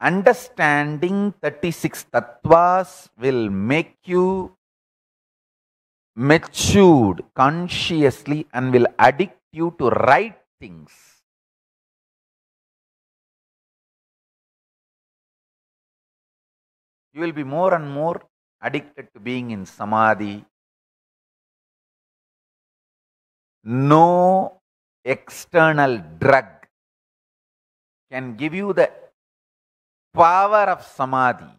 understanding 36 tattvas will make you matured consciously and will addict you to right things. You will be more and more addicted to being in samadhi. No external drug can give you the power of samadhi.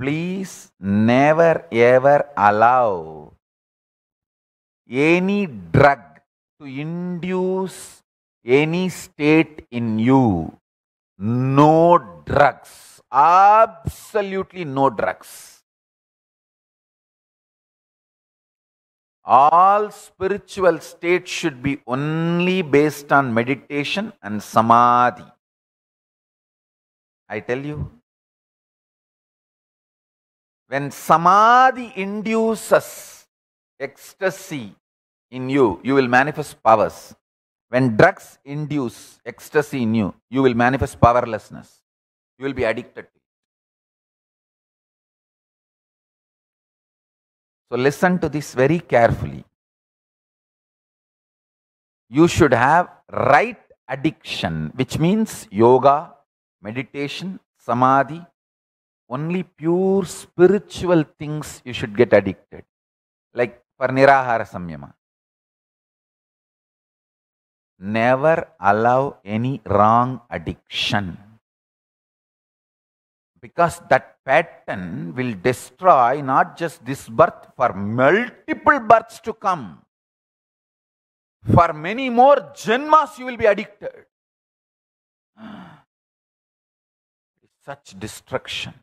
Please never ever allow any drug to induce any state in you. No drugs. Absolutely no drugs. All spiritual states should be only based on meditation and samadhi. I tell you, when samadhi induces ecstasy in you, you will manifest powers. When drugs induce ecstasy in you, you will manifest powerlessness. You will be addicted So listen to this very carefully. You should have right addiction, which means yoga, meditation, samadhi, only pure spiritual things you should get addicted. Like for Nirahara Samyama. Never allow any wrong addiction. Because that pattern will destroy not just this birth, for multiple births to come. For many more janmas you will be addicted. such destruction.